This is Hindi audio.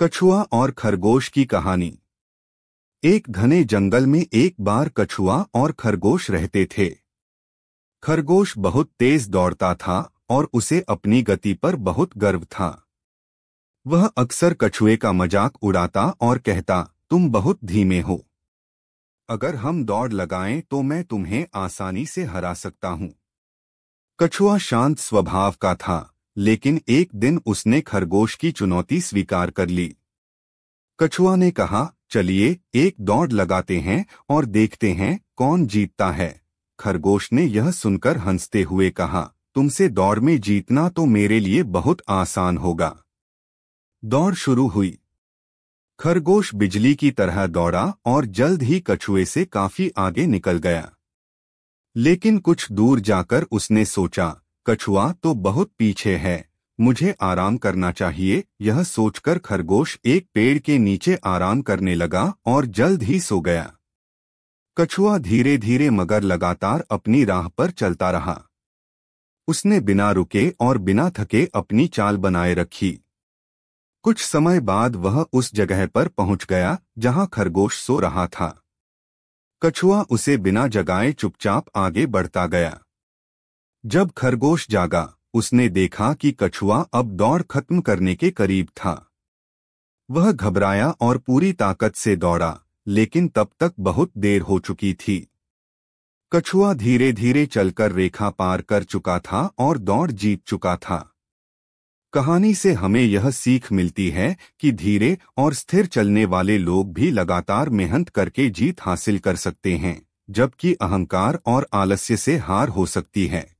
कछुआ और खरगोश की कहानी एक घने जंगल में एक बार कछुआ और खरगोश रहते थे खरगोश बहुत तेज दौड़ता था और उसे अपनी गति पर बहुत गर्व था वह अक्सर कछुए का मजाक उड़ाता और कहता तुम बहुत धीमे हो अगर हम दौड़ लगाएं तो मैं तुम्हें आसानी से हरा सकता हूं कछुआ शांत स्वभाव का था लेकिन एक दिन उसने खरगोश की चुनौती स्वीकार कर ली कछुआ ने कहा चलिए एक दौड़ लगाते हैं और देखते हैं कौन जीतता है खरगोश ने यह सुनकर हंसते हुए कहा तुमसे दौड़ में जीतना तो मेरे लिए बहुत आसान होगा दौड़ शुरू हुई खरगोश बिजली की तरह दौड़ा और जल्द ही कछुए से काफी आगे निकल गया लेकिन कुछ दूर जाकर उसने सोचा कछुआ तो बहुत पीछे है मुझे आराम करना चाहिए यह सोचकर खरगोश एक पेड़ के नीचे आराम करने लगा और जल्द ही सो गया कछुआ धीरे धीरे मगर लगातार अपनी राह पर चलता रहा उसने बिना रुके और बिना थके अपनी चाल बनाए रखी कुछ समय बाद वह उस जगह पर पहुंच गया जहां खरगोश सो रहा था कछुआ उसे बिना जगाए चुपचाप आगे बढ़ता गया जब खरगोश जागा उसने देखा कि कछुआ अब दौड़ खत्म करने के करीब था वह घबराया और पूरी ताकत से दौड़ा लेकिन तब तक बहुत देर हो चुकी थी कछुआ धीरे धीरे चलकर रेखा पार कर चुका था और दौड़ जीत चुका था कहानी से हमें यह सीख मिलती है कि धीरे और स्थिर चलने वाले लोग भी लगातार मेहनत करके जीत हासिल कर सकते हैं जबकि अहंकार और आलस्य से हार हो सकती है